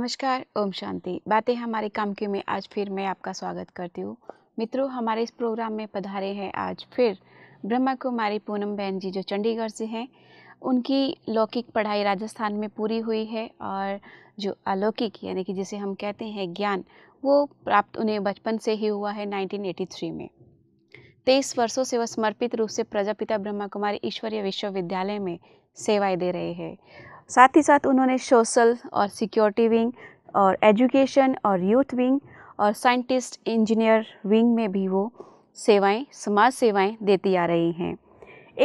नमस्कार ओम शांति बातें हमारे काम की में आज फिर मैं आपका स्वागत करती हूँ मित्रों हमारे इस प्रोग्राम में पधारे हैं आज फिर ब्रह्मा कुमारी पूनम बहन जी जो चंडीगढ़ से हैं उनकी लौकिक पढ़ाई राजस्थान में पूरी हुई है और जो अलौकिक यानी कि जिसे हम कहते हैं ज्ञान वो प्राप्त उन्हें बचपन से ही हुआ है 1983 में तेईस वर्षों से वह समर्पित रूप से प्रजापिता ब्रह्मा कुमारी ईश्वरीय विश्वविद्यालय में सेवाएं दे रहे हैं साथ ही साथ उन्होंने सोशल और सिक्योरिटी विंग और एजुकेशन और यूथ विंग और साइंटिस्ट इंजीनियर विंग में भी वो सेवाएं समाज सेवाएं देती आ रही हैं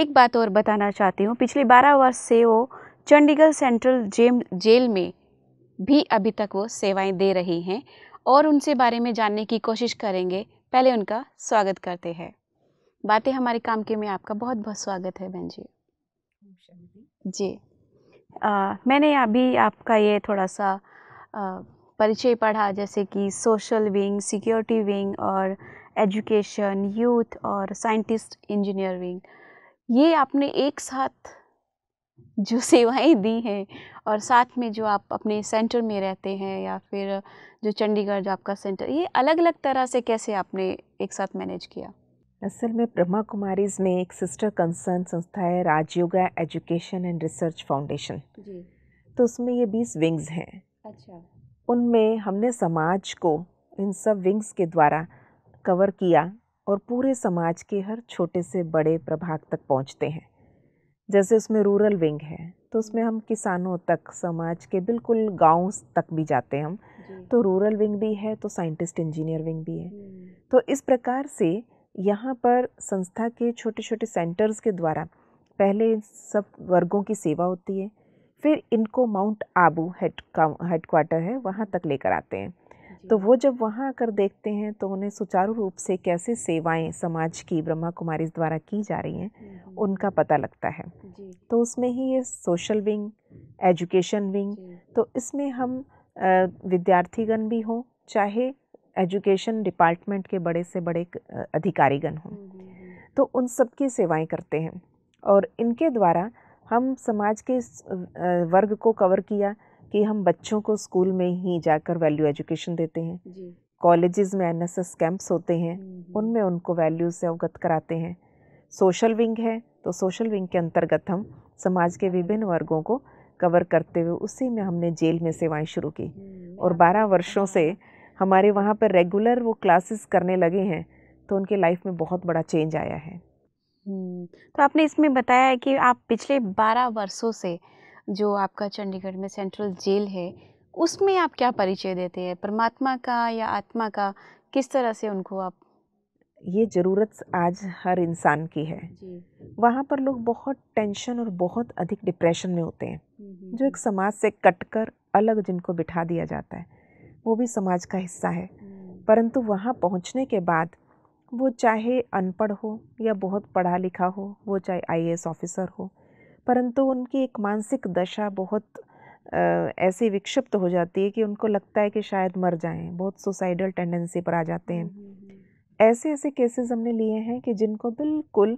एक बात और बताना चाहती हूँ पिछले 12 वर्ष से वो चंडीगढ़ सेंट्रल जेम जेल में भी अभी तक वो सेवाएं दे रही हैं और उनसे बारे में जानने की कोशिश करेंगे पहले उनका स्वागत करते हैं बातें हमारे काम के में आपका बहुत बहुत स्वागत है बहन जी जी आ, मैंने अभी आपका ये थोड़ा सा परिचय पढ़ा जैसे कि सोशल विंग सिक्योरिटी विंग और एजुकेशन यूथ और साइंटिस्ट इंजीनियर विंग ये आपने एक साथ जो सेवाएं दी हैं और साथ में जो आप अपने सेंटर में रहते हैं या फिर जो चंडीगढ़ जो आपका सेंटर ये अलग अलग तरह से कैसे आपने एक साथ मैनेज किया असल में ब्रह्मा कुमारीज में एक सिस्टर कंसर्न संस्था है Rajyoga Education and Research Foundation तो उसमें ये बीस विंग्स हैं अच्छा उनमें हमने समाज को इन सब विंग्स के द्वारा कवर किया और पूरे समाज के हर छोटे से बड़े प्रभाग तक पहुंचते हैं जैसे उसमें रूरल विंग है तो उसमें हम किसानों तक समाज के बिल्कुल गाँव तक भी जाते हैं हम तो रूरल विंग भी है तो साइंटिस्ट इंजीनियर विंग भी है हम्म। तो इस प्रकार से यहाँ पर संस्था के छोटे छोटे सेंटर्स के द्वारा पहले इन सब वर्गों की सेवा होती है फिर इनको माउंट आबू हेड हेडक्वार्टर है वहाँ तक लेकर आते हैं तो वो जब वहाँ आकर देखते हैं तो उन्हें सुचारू रूप से कैसे सेवाएं समाज की ब्रह्मा कुमारी द्वारा की जा रही हैं हम्म। उनका पता लगता है तो उसमें ही ये सोशल विंग एजुकेशन विंग तो इसमें हम विद्यार्थीगण भी हों चाहे एजुकेशन डिपार्टमेंट के बड़े से बड़े अधिकारीगण हों तो उन सब की सेवाएं करते हैं और इनके द्वारा हम समाज के वर्ग को कवर किया कि हम बच्चों को स्कूल में ही जाकर वैल्यू एजुकेशन देते हैं कॉलेजेस में एनएसएस कैंप्स होते हैं उनमें उनको वैल्यू से अवगत कराते हैं सोशल विंग है तो सोशल विंग के अंतर्गत हम समाज के विभिन्न वर्गों को कवर करते हुए उसी में हमने जेल में सेवाएं शुरू की हम्म, और 12 वर्षों से हमारे वहाँ पर रेगुलर वो क्लासेस करने लगे हैं तो उनके लाइफ में बहुत बड़ा चेंज आया है हम्म, तो आपने इसमें बताया है कि आप पिछले बारह वर्षों से जो आपका चंडीगढ़ में सेंट्रल जेल है उसमें आप क्या परिचय देते हैं परमात्मा का या आत्मा का किस तरह से उनको आप ये ज़रूरत आज हर इंसान की है वहाँ पर लोग बहुत टेंशन और बहुत अधिक डिप्रेशन में होते हैं हम्म, जो हम्म, एक समाज से कटकर अलग जिनको बिठा दिया जाता है वो भी समाज का हिस्सा है हम्म। परंतु वहाँ पहुँचने के बाद वो चाहे अनपढ़ हो या बहुत पढ़ा लिखा हो वो चाहे आई ऑफिसर हो परंतु उनकी एक मानसिक दशा बहुत ऐसे विक्षिप्त हो जाती है कि उनको लगता है कि शायद मर जाएं बहुत सुसाइडल टेंडेंसी पर आ जाते हैं ऐसे ऐसे केसेस हमने लिए हैं कि जिनको बिल्कुल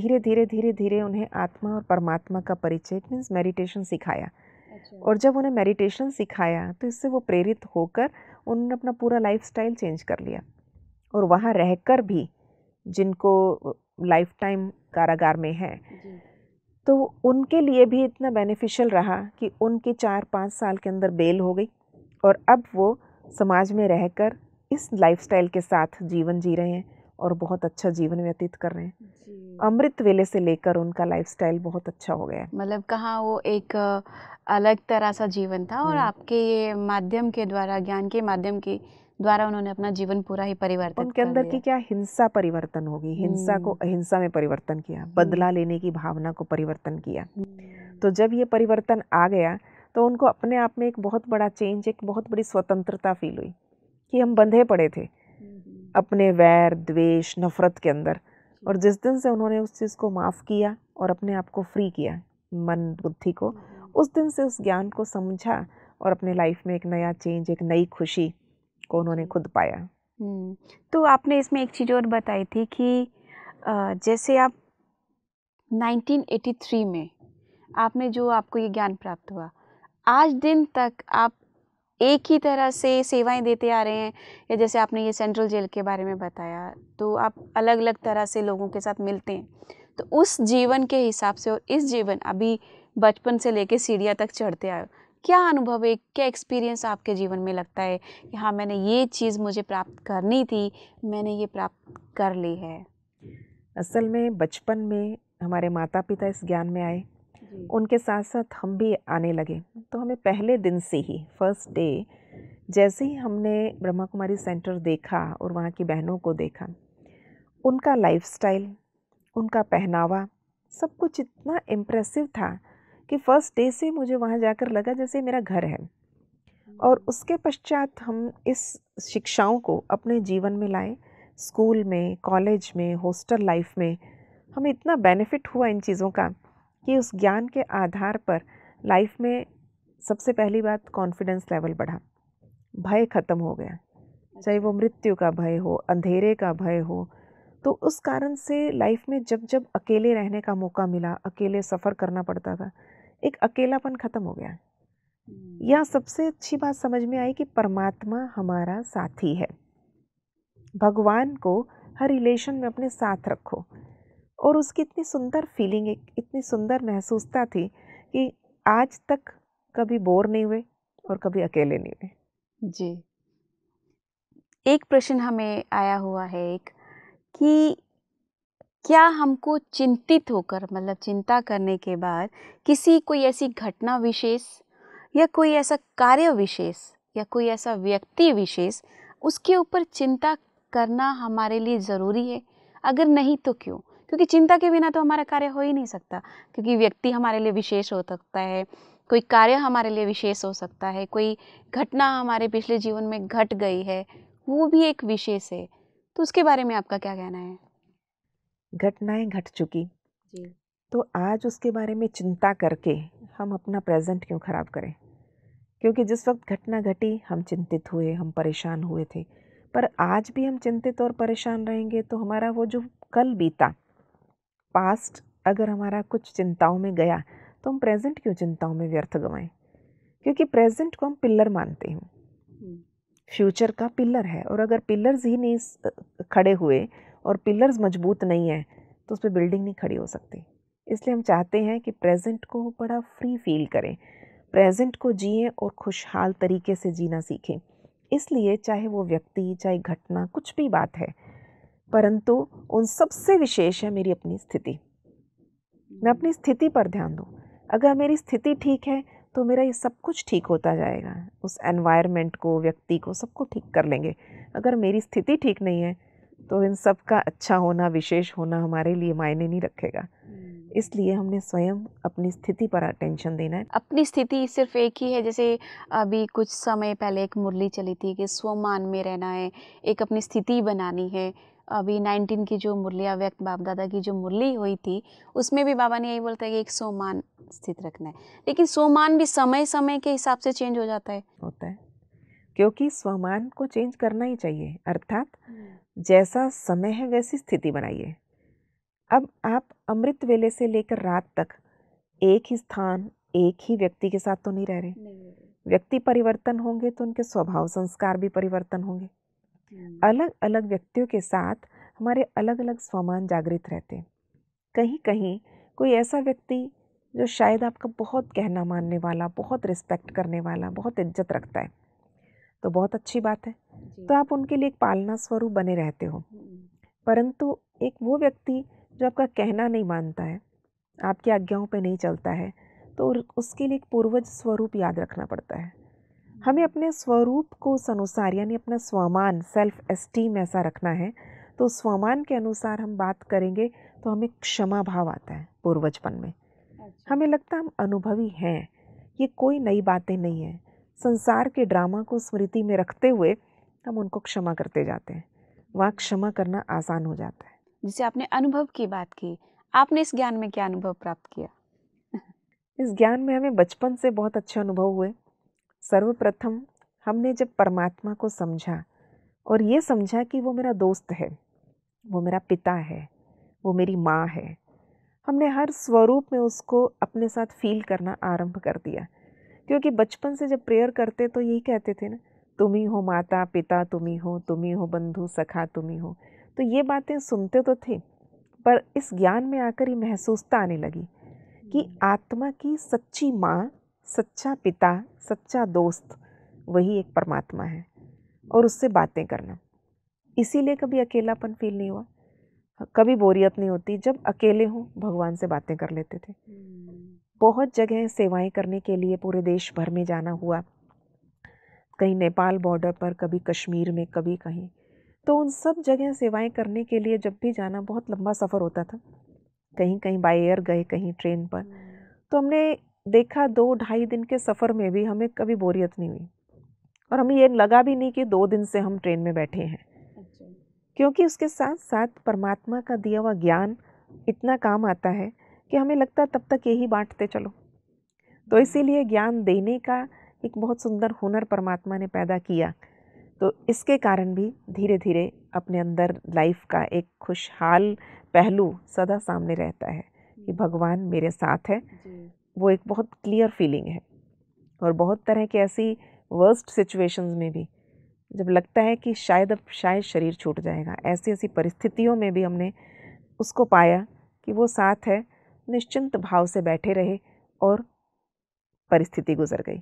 धीरे धीरे धीरे धीरे उन्हें आत्मा और परमात्मा का परिचय मीन्स मेडिटेशन सिखाया अच्छा। और जब उन्हें मेडिटेशन सिखाया तो इससे वो प्रेरित होकर उन्होंने अपना पूरा लाइफ चेंज कर लिया और वहाँ कर भी जिनको लाइफ टाइम कारागार में है तो उनके लिए भी इतना बेनिफिशियल रहा कि उनकी चार पाँच साल के अंदर बेल हो गई और अब वो समाज में रहकर इस लाइफस्टाइल के साथ जीवन जी रहे हैं और बहुत अच्छा जीवन व्यतीत कर रहे हैं अमृत वेले से लेकर उनका लाइफस्टाइल बहुत अच्छा हो गया मतलब कहाँ वो एक अलग तरह सा जीवन था और हम्म। आपके ये माध्यम के द्वारा ज्ञान के माध्यम के द्वारा उन्होंने अपना जीवन पूरा ही परिवर्तन उनके अंदर की क्या हिंसा परिवर्तन होगी हिंसा को अहिंसा हम्म। में परिवर्तन किया हम्म। बदला लेने की भावना को परिवर्तन किया तो जब ये परिवर्तन आ गया तो उनको अपने आप में एक बहुत बड़ा चेंज एक बहुत बड़ी स्वतंत्रता फील हुई कि हम बंधे पड़े थे अपने वैर द्वेष नफ़रत के अंदर और जिस दिन से उन्होंने उस चीज़ को माफ़ किया और अपने आप को फ्री किया मन बुद्धि को हम्म। उस दिन से उस ज्ञान को समझा और अपने लाइफ में एक नया चेंज एक नई खुशी को उन्होंने खुद पाया हम्म। तो आपने इसमें एक चीज़ और बताई थी कि जैसे आप 1983 में आपने जो आपको ये ज्ञान प्राप्त हुआ आज दिन तक आप एक ही तरह से सेवाएं देते आ रहे हैं या जैसे आपने ये सेंट्रल जेल के बारे में बताया तो आप अलग अलग तरह से लोगों के साथ मिलते हैं तो उस जीवन के हिसाब से और इस जीवन अभी बचपन से लेके सीढ़िया तक चढ़ते आए क्या अनुभव है क्या एक्सपीरियंस आपके जीवन में लगता है कि हाँ मैंने ये चीज़ मुझे प्राप्त करनी थी मैंने ये प्राप्त कर ली है असल में बचपन में हमारे माता पिता इस ज्ञान में आए उनके साथ साथ हम भी आने लगे तो हमें पहले दिन से ही फर्स्ट डे जैसे ही हमने ब्रह्मा कुमारी सेंटर देखा और वहाँ की बहनों को देखा उनका लाइफ उनका पहनावा सब कुछ इतना इम्प्रेसिव था कि फ़र्स्ट डे से मुझे वहाँ जाकर लगा जैसे मेरा घर है और हम्म। उसके पश्चात हम इस शिक्षाओं को अपने जीवन में लाए स्कूल में कॉलेज में हॉस्टल लाइफ में हमें इतना बेनिफिट हुआ इन चीज़ों का कि उस ज्ञान के आधार पर लाइफ में सबसे पहली बात कॉन्फिडेंस लेवल बढ़ा भय ख़त्म हो गया चाहे वो अच्छा। मृत्यु का भय हो अंधेरे का भय हो तो उस कारण से लाइफ में जब जब अकेले रहने का मौका मिला अकेले सफ़र करना पड़ता था एक अकेलापन ख़त्म हो गया हम्म। या सबसे अच्छी बात समझ में आई कि परमात्मा हमारा साथी है भगवान को हर रिलेशन में अपने साथ रखो और उसकी इतनी सुंदर फीलिंग इतनी सुंदर महसूसता थी कि आज तक कभी बोर नहीं हुए और कभी अकेले नहीं हुए जी एक प्रश्न हमें आया हुआ है एक कि क्या हमको चिंतित होकर मतलब चिंता करने के बाद किसी कोई ऐसी घटना विशेष या कोई ऐसा कार्य विशेष या कोई ऐसा व्यक्ति विशेष उसके ऊपर चिंता करना हमारे लिए ज़रूरी है अगर नहीं तो क्यों क्योंकि चिंता के बिना तो हमारा कार्य हो ही नहीं सकता क्योंकि व्यक्ति हमारे लिए विशेष हो सकता है कोई कार्य हमारे लिए विशेष हो सकता है कोई घटना हमारे पिछले जीवन में घट गई है वो भी एक विशेष है तो उसके बारे में आपका क्या कहना है घटनाएं घट चुकी जी तो आज उसके बारे में चिंता करके हम अपना प्रेजेंट क्यों ख़राब करें क्योंकि जिस वक्त घटना घटी हम चिंतित हुए हम परेशान हुए थे पर आज भी हम चिंतित और परेशान रहेंगे तो हमारा वो जो कल बीता पास्ट अगर हमारा कुछ चिंताओं में गया तो हम प्रेजेंट क्यों चिंताओं में व्यर्थ गवाएं क्योंकि प्रेजेंट को हम पिल्लर मानते हैं हम्म। फ्यूचर का पिल्लर है और अगर पिलर्स ही नहीं खड़े हुए और पिलर्स मजबूत नहीं है तो उस पर बिल्डिंग नहीं खड़ी हो सकती इसलिए हम चाहते हैं कि प्रेजेंट को बड़ा फ्री फील करें प्रेजेंट को जिए और खुशहाल तरीके से जीना सीखें इसलिए चाहे वो व्यक्ति चाहे घटना कुछ भी बात है परंतु उन सबसे विशेष है मेरी अपनी स्थिति मैं अपनी हम्म। स्थिति पर ध्यान दूँ अगर मेरी स्थिति ठीक है तो मेरा ये सब कुछ ठीक होता जाएगा उस एनवायरनमेंट को व्यक्ति को सबको ठीक कर लेंगे अगर मेरी स्थिति ठीक नहीं है तो इन सब का अच्छा होना विशेष होना हमारे लिए मायने नहीं रखेगा हम्म। इसलिए हमने स्वयं अपनी स्थिति पर अटेंशन देना है अपनी स्थिति सिर्फ एक ही है जैसे अभी कुछ समय पहले एक मुरली चली थी कि स्वमान में रहना है एक अपनी स्थिति बनानी है अभी नाइनटीन की जो मुरलिया व्यक्त बाप दादा की जो मुरली हुई थी उसमें भी बाबा ने यही बोलता है कि एक सोमान स्थित रखना है लेकिन सोमान भी समय समय के हिसाब से चेंज हो जाता है होता है क्योंकि स्वमान को चेंज करना ही चाहिए अर्थात हम्म। जैसा समय है वैसी स्थिति बनाइए अब आप अमृत वेले से लेकर रात तक एक ही स्थान एक ही व्यक्ति के साथ तो नहीं रह रहे व्यक्ति परिवर्तन होंगे तो उनके स्वभाव संस्कार भी परिवर्तन होंगे हम्म। अलग अलग व्यक्तियों के साथ हमारे अलग अलग स्वमान जागृत रहते हैं कहीं कहीं कोई ऐसा व्यक्ति जो शायद आपका बहुत कहना मानने वाला बहुत रिस्पेक्ट करने वाला बहुत इज्जत रखता है तो बहुत अच्छी बात है तो आप उनके लिए एक पालना स्वरूप बने रहते हो हम्म। परंतु एक वो व्यक्ति जो आपका कहना नहीं मानता है आपकी आज्ञाओं पर नहीं चलता है तो उसके लिए एक पूर्वज स्वरूप याद रखना पड़ता है हमें अपने स्वरूप को उस अनुसार यानी अपना स्वमान सेल्फ एस्टीम ऐसा रखना है तो स्वमान के अनुसार हम बात करेंगे तो हमें क्षमा भाव आता है पूर्वजपन में अच्छा। हमें लगता है हम अनुभवी हैं ये कोई नई बातें नहीं है संसार के ड्रामा को स्मृति में रखते हुए हम उनको क्षमा करते जाते हैं वहाँ हम्म। क्षमा करना आसान हो जाता है जिसे आपने अनुभव की बात की आपने इस ज्ञान में क्या अनुभव प्राप्त किया इस ज्ञान में हमें बचपन से बहुत अच्छे अनुभव हुए सर्वप्रथम हमने जब परमात्मा को समझा और ये समझा कि वो मेरा दोस्त है वो मेरा पिता है वो मेरी माँ है हमने हर स्वरूप में उसको अपने साथ फील करना आरंभ कर दिया क्योंकि बचपन से जब प्रेयर करते तो यही कहते थे ना तुम ही हो माता पिता तुम ही हो तुम ही हो बंधु सखा तुम ही हो तो ये बातें सुनते तो थे पर इस ज्ञान में आकर ये महसूसता तो आने लगी कि आत्मा की सच्ची माँ सच्चा पिता सच्चा दोस्त वही एक परमात्मा है और उससे बातें करना इसीलिए कभी अकेलापन फील नहीं हुआ कभी बोरियत नहीं होती जब अकेले हों भगवान से बातें कर लेते थे हम्म। बहुत जगह सेवाएं करने के लिए पूरे देश भर में जाना हुआ कहीं नेपाल बॉर्डर पर कभी कश्मीर में कभी कहीं तो उन सब जगह सेवाएं करने के लिए जब भी जाना बहुत लंबा सफ़र होता था कहीं कहीं बाई एयर गए कहीं ट्रेन पर हम्म। तो हमने देखा दो ढाई दिन के सफ़र में भी हमें कभी बोरियत नहीं हुई और हमें ये लगा भी नहीं कि दो दिन से हम ट्रेन में बैठे हैं अच्छा। क्योंकि उसके साथ साथ परमात्मा का दिया हुआ ज्ञान इतना काम आता है कि हमें लगता है तब तक यही बांटते चलो तो हम्म। इसीलिए ज्ञान देने का एक बहुत सुंदर हुनर परमात्मा ने पैदा किया तो इसके कारण भी धीरे धीरे अपने अंदर लाइफ का एक खुशहाल पहलू सदा सामने रहता है कि हम्म। भगवान मेरे साथ है वो एक बहुत क्लियर फीलिंग है और बहुत तरह की ऐसी वर्स्ट सिचुएशंस में भी जब लगता है कि शायद अब शायद शरीर छूट जाएगा ऐसी ऐसी परिस्थितियों में भी हमने उसको पाया कि वो साथ है निश्चिंत भाव से बैठे रहे और परिस्थिति गुजर गई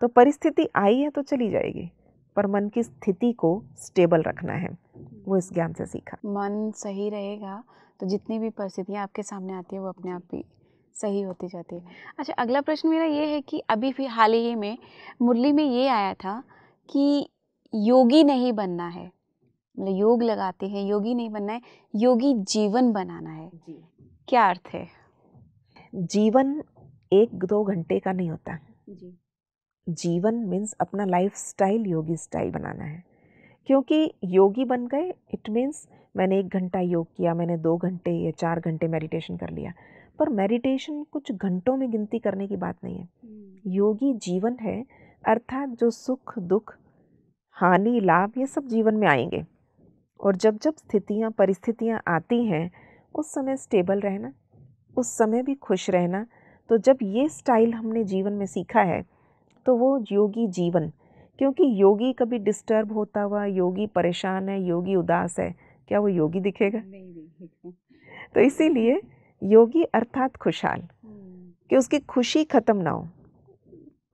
तो परिस्थिति आई है तो चली जाएगी पर मन की स्थिति को स्टेबल रखना है वो इस ज्ञान से सीखा मन सही रहेगा तो जितनी भी परिस्थितियाँ आपके सामने आती है वो अपने आप ही सही होती जाती है हम्म। अच्छा अगला प्रश्न मेरा ये है कि अभी फिर हाल ही में मुरली में ये आया था कि योगी नहीं बनना है मतलब योग लगाते हैं योगी नहीं बनना है योगी जीवन बनाना है क्या अर्थ है जीवन एक दो घंटे का नहीं होता जी जीवन मीन्स अपना लाइफ स्टाइल योगी स्टाइल बनाना है क्योंकि योगी बन गए इट मीन्स मैंने एक घंटा योग किया मैंने दो घंटे या चार घंटे मेडिटेशन कर लिया पर मेडिटेशन कुछ घंटों में गिनती करने की बात नहीं है हम्म। योगी जीवन है अर्थात जो सुख दुख हानि लाभ ये सब जीवन में आएंगे और जब जब स्थितियाँ परिस्थितियाँ आती हैं उस समय स्टेबल रहना उस समय भी खुश रहना तो जब ये स्टाइल हमने जीवन में सीखा है तो वो योगी जीवन क्योंकि योगी कभी डिस्टर्ब होता हुआ योगी परेशान है योगी उदास है क्या वो योगी दिखेगा नहीं दिखेगा तो इसीलिए योगी अर्थात खुशहाल हम्म। कि उसकी खुशी खत्म ना हो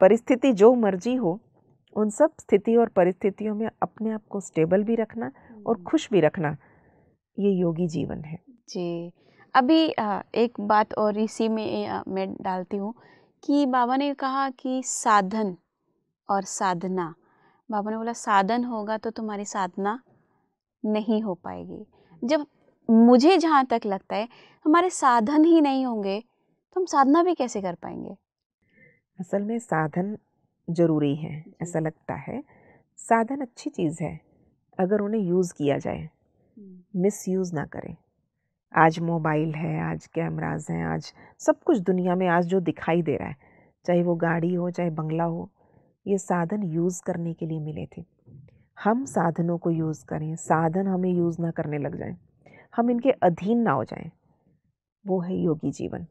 परिस्थिति जो मर्जी हो उन सब स्थिति और परिस्थितियों में अपने आप को स्टेबल भी रखना और हम्म। खुश भी रखना ये योगी जीवन है जी अभी एक बात और इसी में मैं डालती हूँ कि बाबा ने कहा कि साधन और साधना बाबा ने बोला साधन होगा तो तुम्हारी साधना नहीं हो पाएगी जब मुझे जहाँ तक लगता है हमारे साधन ही नहीं होंगे तो हम साधना भी कैसे कर पाएंगे असल में साधन ज़रूरी है ऐसा लगता है साधन अच्छी चीज़ है अगर उन्हें यूज़ किया जाए मिस यूज़ ना करें आज मोबाइल है आज कैमराज हैं आज सब कुछ दुनिया में आज जो दिखाई दे रहा है चाहे वो गाड़ी हो चाहे बंगला हो ये साधन यूज़ करने के लिए मिले थे हम साधनों को यूज़ करें साधन हमें यूज़ ना करने लग जाएं हम इनके अधीन ना हो जाएं वो है योगी जीवन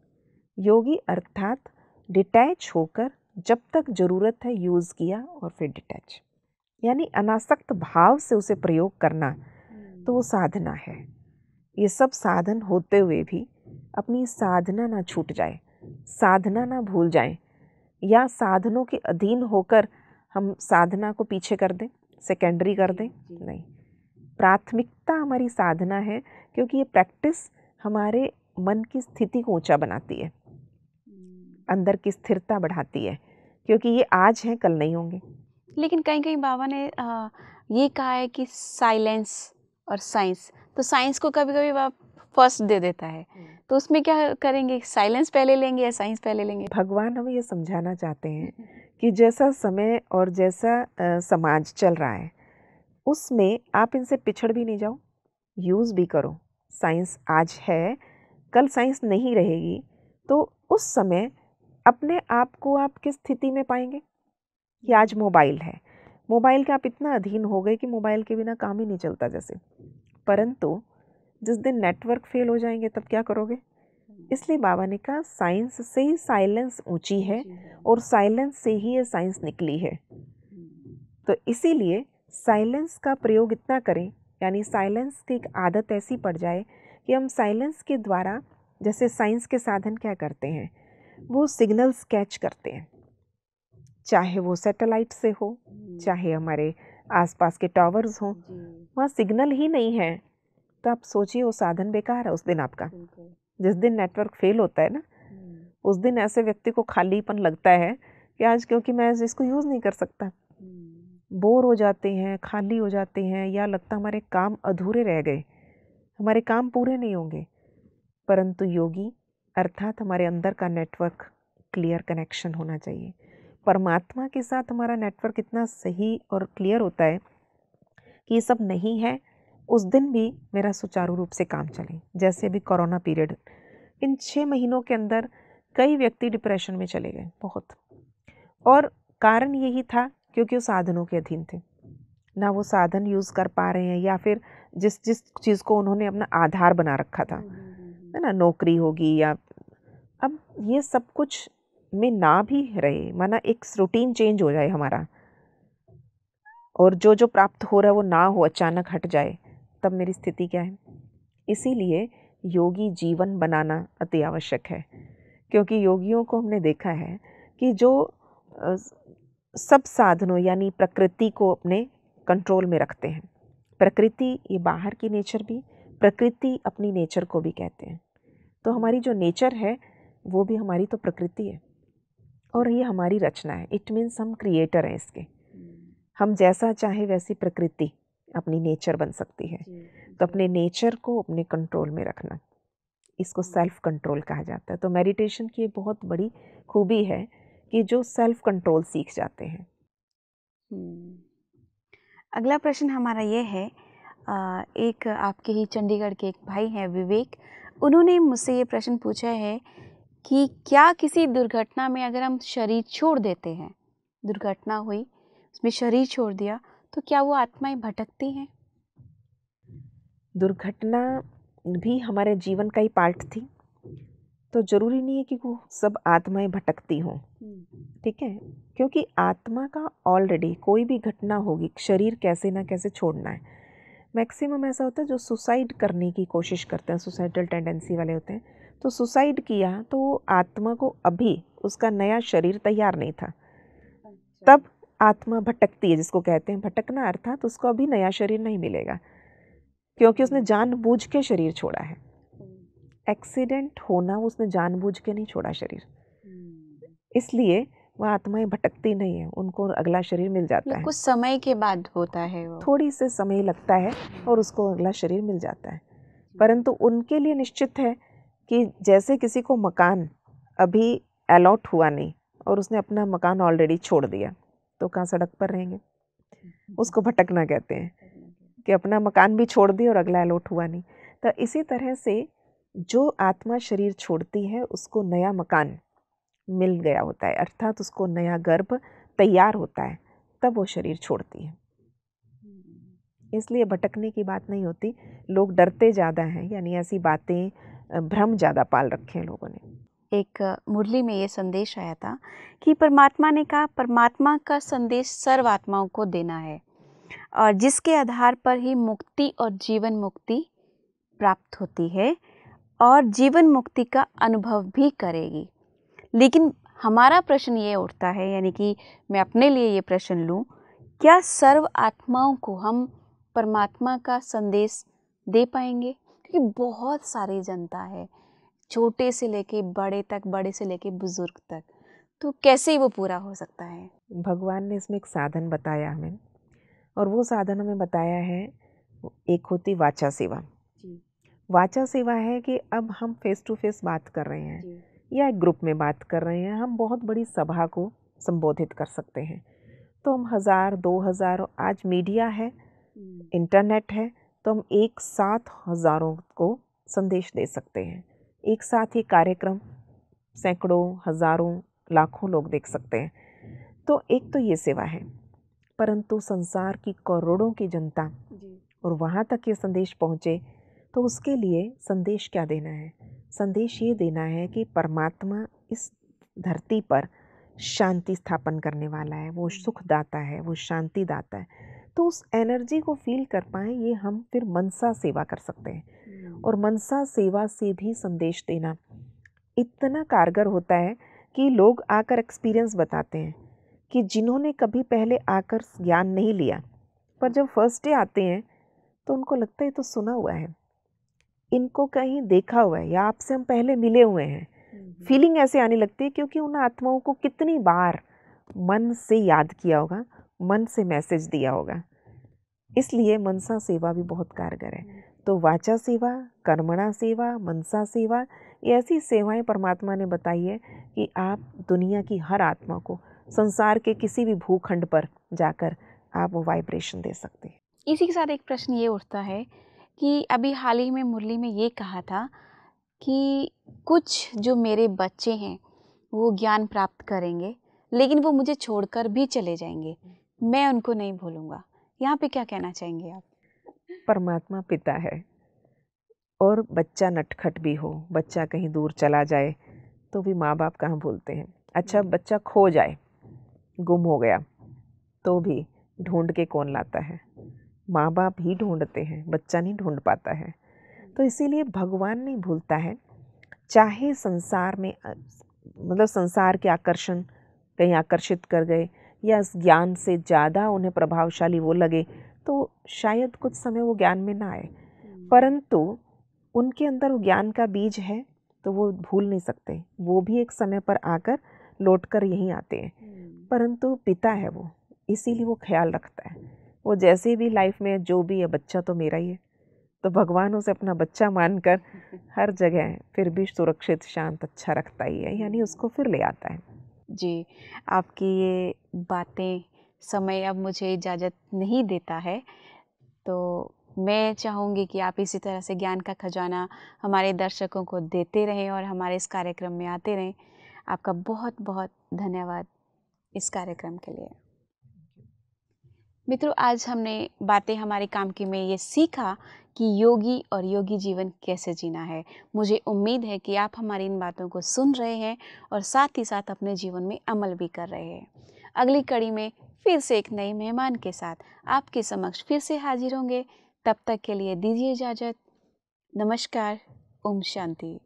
योगी अर्थात डिटैच होकर जब तक ज़रूरत है यूज़ किया और फिर डिटैच यानी अनासक्त भाव से उसे प्रयोग करना तो वो हम्म। साधना है ये सब साधन होते हुए भी अपनी साधना ना छूट जाए साधना ना भूल जाए या साधनों के अधीन होकर हम साधना को पीछे कर दें सेकेंडरी कर दें नहीं प्राथमिकता हमारी साधना है क्योंकि ये प्रैक्टिस हमारे मन की स्थिति को ऊंचा बनाती है हम्म। अंदर की स्थिरता बढ़ाती है क्योंकि ये आज हैं कल नहीं होंगे लेकिन कहीं कहीं बाबा ने आ, ये कहा है कि साइलेंस और साइंस तो साइंस को कभी कभी बाबा फर्स्ट दे देता है हम्म। तो उसमें क्या करेंगे साइलेंस पहले लेंगे या साइंस पहले लेंगे भगवान हमें ये समझाना चाहते हैं हम्म। कि जैसा समय और जैसा आ, समाज चल रहा है उसमें आप इनसे पिछड़ भी नहीं जाओ यूज़ भी करो साइंस आज है कल साइंस नहीं रहेगी तो उस समय अपने आप को आप किस स्थिति में पाएंगे कि आज मोबाइल है मोबाइल के आप इतना अधीन हो गए कि मोबाइल के बिना काम ही नहीं चलता जैसे परंतु जिस दिन नेटवर्क फेल हो जाएंगे तब क्या करोगे इसलिए बाबा ने कहा साइंस से ही साइलेंस ऊंची है और साइलेंस से ही ये साइंस निकली है हम्म। तो इसीलिए साइलेंस का प्रयोग इतना करें यानी साइलेंस की एक आदत ऐसी पड़ जाए कि हम साइलेंस के द्वारा जैसे साइंस के साधन क्या करते हैं वो सिग्नल्स कैच करते हैं चाहे वो सैटेलाइट से हो चाहे हमारे आसपास के टावर्स हों वहाँ सिग्नल ही नहीं है तो आप सोचिए वो साधन बेकार है उस दिन आपका जिस दिन नेटवर्क फेल होता है ना हम्म। उस दिन ऐसे व्यक्ति को खालीपन लगता है कि आज क्योंकि मैं इसको यूज़ नहीं कर सकता हम्म। बोर हो जाते हैं खाली हो जाते हैं या लगता हमारे काम अधूरे रह गए हमारे काम पूरे नहीं होंगे परंतु योगी अर्थात हमारे अंदर का नेटवर्क क्लियर कनेक्शन होना चाहिए परमात्मा के साथ हमारा नेटवर्क इतना सही और क्लियर होता है कि ये सब नहीं है उस दिन भी मेरा सुचारू रूप से काम चले जैसे अभी कोरोना पीरियड इन छः महीनों के अंदर कई व्यक्ति डिप्रेशन में चले गए बहुत और कारण यही था क्योंकि वो साधनों के अधीन थे ना वो साधन यूज़ कर पा रहे हैं या फिर जिस जिस चीज़ को उन्होंने अपना आधार बना रखा था है ना नौकरी होगी या अब ये सब कुछ में ना भी रहे माना एक रूटीन चेंज हो जाए हमारा और जो जो प्राप्त हो रहा है वो ना हो अचानक हट जाए तब मेरी स्थिति क्या है इसीलिए योगी जीवन बनाना अति आवश्यक है क्योंकि योगियों को हमने देखा है कि जो सब साधनों यानी प्रकृति को अपने कंट्रोल में रखते हैं प्रकृति ये बाहर की नेचर भी प्रकृति अपनी नेचर को भी कहते हैं तो हमारी जो नेचर है वो भी हमारी तो प्रकृति है और ये हमारी रचना है इट मीन्स हम क्रिएटर हैं इसके हम जैसा चाहे वैसी प्रकृति अपनी नेचर बन सकती है तो अपने नेचर को अपने कंट्रोल में रखना इसको सेल्फ कंट्रोल कहा जाता है तो मेडिटेशन की ये बहुत बड़ी खूबी है कि जो सेल्फ कंट्रोल सीख जाते हैं हम्म। अगला प्रश्न हमारा ये है एक आपके ही चंडीगढ़ के एक भाई हैं विवेक उन्होंने मुझसे ये प्रश्न पूछा है कि क्या किसी दुर्घटना में अगर हम शरीर छोड़ देते हैं दुर्घटना हुई उसमें शरीर छोड़ दिया तो क्या वो आत्माएं भटकती हैं दुर्घटना भी हमारे जीवन का ही पार्ट थी तो ज़रूरी नहीं है कि वो सब आत्माएं भटकती हों हम्म। ठीक है क्योंकि आत्मा का ऑलरेडी कोई भी घटना होगी शरीर कैसे ना कैसे छोड़ना है मैक्सिमम ऐसा होता है जो सुसाइड करने की कोशिश करते हैं सुसाइडल टेंडेंसी वाले होते हैं तो सुसाइड किया तो वो आत्मा को अभी उसका नया शरीर तैयार नहीं था अच्छा। तब आत्मा भटकती है जिसको कहते हैं भटकना अर्थात उसको अभी नया शरीर नहीं मिलेगा क्योंकि उसने हम्म। जानबूझ के शरीर छोड़ा है एक्सीडेंट होना उसने जानबूझ के नहीं छोड़ा शरीर हम्म। इसलिए वह आत्माएं भटकती नहीं है उनको अगला शरीर मिल जाता मतलब है कुछ समय के बाद होता है वो थोड़ी से समय लगता है हम्म। और उसको अगला शरीर मिल जाता है परंतु उनके लिए निश्चित है कि जैसे किसी को मकान अभी अलॉट हुआ नहीं और उसने अपना मकान ऑलरेडी छोड़ दिया तो कहाँ सड़क पर रहेंगे हम्म। उसको भटकना कहते हैं कि अपना मकान भी छोड़ दिया और अगला अलॉट हुआ नहीं तो इसी तरह से जो आत्मा शरीर छोड़ती है उसको नया मकान मिल गया होता है अर्थात उसको नया गर्भ तैयार होता है तब वो शरीर छोड़ती है हम्म। इसलिए भटकने की बात नहीं होती लोग डरते ज़्यादा हैं यानी ऐसी बातें भ्रम ज़्यादा पाल रखे हैं लोगों ने एक मुरली में ये संदेश आया था कि परमात्मा ने कहा परमात्मा का संदेश सर्व आत्माओं को देना है और जिसके आधार पर ही मुक्ति और जीवन मुक्ति प्राप्त होती है और जीवन मुक्ति का अनुभव भी करेगी लेकिन हमारा प्रश्न ये उठता है यानी कि मैं अपने लिए ये प्रश्न लूँ क्या सर्व आत्माओं को हम परमात्मा का संदेश दे पाएंगे क्योंकि बहुत सारी जनता है छोटे से लेके बड़े तक बड़े से लेके बुज़ुर्ग तक तो कैसे वो पूरा हो सकता है भगवान ने इसमें एक साधन बताया हमें और वो साधन हमें बताया है एक होती वाचा सेवा वाचा सेवा है कि अब हम फेस टू फेस बात कर रहे हैं या एक ग्रुप में बात कर रहे हैं हम बहुत बड़ी सभा को संबोधित कर सकते हैं तो हम हज़ार दो हज़ार आज मीडिया है इंटरनेट हम्म। है तो हम एक साथ हज़ारों को संदेश दे सकते हैं एक साथ ही कार्यक्रम सैकड़ों हज़ारों लाखों लोग देख सकते हैं तो एक तो ये सेवा है परंतु संसार की करोड़ों की जनता और वहाँ तक ये संदेश पहुँचे तो उसके लिए संदेश क्या देना है संदेश ये देना है कि परमात्मा इस धरती पर शांति स्थापन करने वाला है वो हम्म। सुख दाता है वो शांति दाता है तो उस एनर्जी को फील कर पाए ये हम फिर मनसा सेवा कर सकते हैं हम्म। और मनसा सेवा से भी संदेश देना इतना कारगर होता है कि लोग आकर एक्सपीरियंस बताते हैं कि जिन्होंने कभी पहले आकर ज्ञान नहीं लिया पर जब फर्स्ट डे आते हैं तो उनको लगता है तो सुना हुआ है इनको कहीं देखा हुआ है या आपसे हम पहले मिले हुए हैं हम्म। फीलिंग ऐसे आने लगती है क्योंकि उन आत्माओं को कितनी बार मन से याद किया होगा मन से मैसेज दिया होगा इसलिए मनसा सेवा भी बहुत कारगर है हम्म। तो वाचा सेवा कर्मणा सेवा मनसा सेवा ये ऐसी सेवाएं परमात्मा ने बताई है कि आप दुनिया की हर आत्मा को संसार के किसी भी भूखंड पर जाकर आप वो वाइब्रेशन दे सकते हैं इसी के साथ एक प्रश्न ये उठता है कि अभी हाल ही में मुरली में ये कहा था कि कुछ जो मेरे बच्चे हैं वो ज्ञान प्राप्त करेंगे लेकिन वो मुझे छोड़कर भी चले जाएंगे मैं उनको नहीं भूलूंगा यहाँ पे क्या कहना चाहेंगे आप परमात्मा पिता है और बच्चा नटखट भी हो बच्चा कहीं दूर चला जाए तो भी माँ बाप कहाँ भूलते हैं अच्छा हम्म। बच्चा खो जाए गुम हो गया तो भी ढूंढ के कौन लाता है माँ बाप ही ढूंढते हैं बच्चा नहीं ढूंढ पाता है तो इसीलिए भगवान नहीं भूलता है चाहे संसार में मतलब संसार के आकर्षण कहीं आकर्षित कर गए या इस ज्ञान से ज़्यादा उन्हें प्रभावशाली वो लगे तो शायद कुछ समय वो ज्ञान में ना आए परंतु उनके अंदर वो ज्ञान का बीज है तो वो भूल नहीं सकते वो भी एक समय पर आकर लौट कर यहीं आते हैं हम्म। परंतु पिता है वो इसीलिए वो ख्याल रखता है वो जैसे भी लाइफ में जो भी है बच्चा तो मेरा ही है तो भगवान उसे अपना बच्चा मानकर हर जगह फिर भी सुरक्षित शांत अच्छा रखता ही है यानी उसको फिर ले आता है जी आपकी ये बातें समय अब मुझे इजाज़त नहीं देता है तो मैं चाहूँगी कि आप इसी तरह से ज्ञान का खजाना हमारे दर्शकों को देते रहें और हमारे इस कार्यक्रम में आते रहें आपका बहुत बहुत धन्यवाद इस कार्यक्रम के लिए मित्रों आज हमने बातें हमारे काम की में ये सीखा कि योगी और योगी जीवन कैसे जीना है मुझे उम्मीद है कि आप हमारी इन बातों को सुन रहे हैं और साथ ही साथ अपने जीवन में अमल भी कर रहे हैं अगली कड़ी में फिर से एक नए मेहमान के साथ आपके समक्ष फिर से हाजिर होंगे तब तक के लिए दीजिए इजाज़त नमस्कार ओम शांति